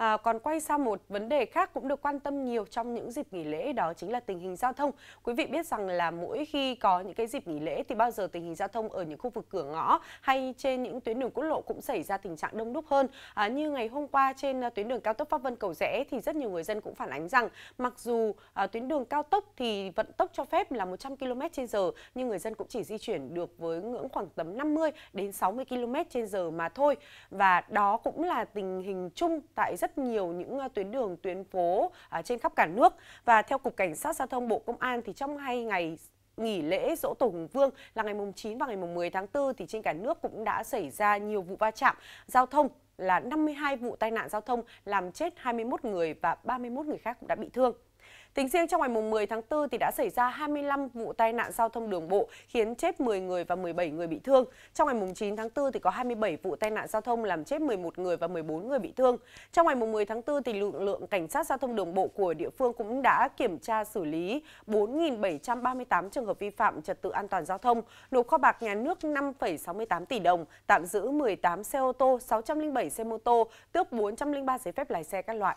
À, còn quay sang một vấn đề khác cũng được quan tâm nhiều trong những dịp nghỉ lễ đó chính là tình hình giao thông. Quý vị biết rằng là mỗi khi có những cái dịp nghỉ lễ thì bao giờ tình hình giao thông ở những khu vực cửa ngõ hay trên những tuyến đường quốc lộ cũng xảy ra tình trạng đông đúc hơn. À, như ngày hôm qua trên à, tuyến đường cao tốc Pháp Vân Cầu Rẽ thì rất nhiều người dân cũng phản ánh rằng mặc dù à, tuyến đường cao tốc thì vận tốc cho phép là 100 km h nhưng người dân cũng chỉ di chuyển được với ngưỡng khoảng tầm 50 đến 60 km h mà thôi. Và đó cũng là tình hình chung tại rất rất nhiều những à, tuyến đường, tuyến phố à, trên khắp cả nước. Và theo Cục Cảnh sát Giao thông Bộ Công an thì trong hai ngày nghỉ lễ dỗ tổ Hùng Vương là ngày mùng 9 và ngày mùng 10 tháng 4 thì trên cả nước cũng đã xảy ra nhiều vụ va chạm giao thông là 52 vụ tai nạn giao thông làm chết 21 người và 31 người khác cũng đã bị thương. Tính riêng trong ngày 10 tháng 4 thì đã xảy ra 25 vụ tai nạn giao thông đường bộ khiến chết 10 người và 17 người bị thương. Trong ngày 9 tháng 4 thì có 27 vụ tai nạn giao thông làm chết 11 người và 14 người bị thương. Trong ngày 10 tháng 4 thì lực lượng cảnh sát giao thông đường bộ của địa phương cũng đã kiểm tra xử lý 4.738 trường hợp vi phạm trật tự an toàn giao thông, nộp kho bạc nhà nước 5,68 tỷ đồng, tạm giữ 18 xe ô tô, 607 xe mô tô, tước 403 giấy phép lái xe các loại.